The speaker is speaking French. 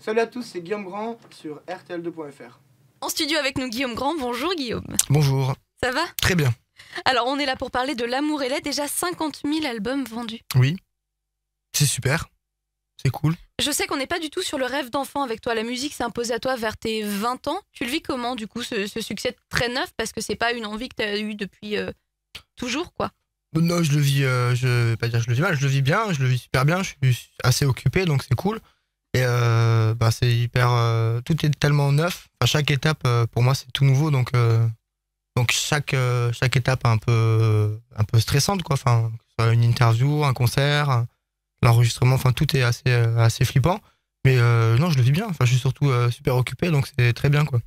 Salut à tous, c'est Guillaume Grand sur RTL2.fr. En studio avec nous Guillaume Grand, bonjour Guillaume. Bonjour. Ça va Très bien. Alors on est là pour parler de L'amour et l'aide, déjà 50 000 albums vendus. Oui, c'est super, c'est cool. Je sais qu'on n'est pas du tout sur le rêve d'enfant avec toi, la musique s'est imposée à toi vers tes 20 ans. Tu le vis comment du coup ce, succès très neuf parce que c'est pas une envie que tu as eue depuis euh, toujours quoi non, je le vis, euh, je vais pas dire je le vis mal, je le vis bien, je le vis super bien, je suis assez occupé donc c'est cool. Et euh, c'est hyper. Euh, tout est tellement neuf. à chaque étape, euh, pour moi, c'est tout nouveau. Donc, euh, donc chaque, chaque étape est un peu, un peu stressante, quoi. Enfin, une interview, un concert, l'enregistrement, enfin, tout est assez, assez flippant. Mais non, je le vis bien. Enfin, je suis surtout super occupé, donc c'est très bien, quoi.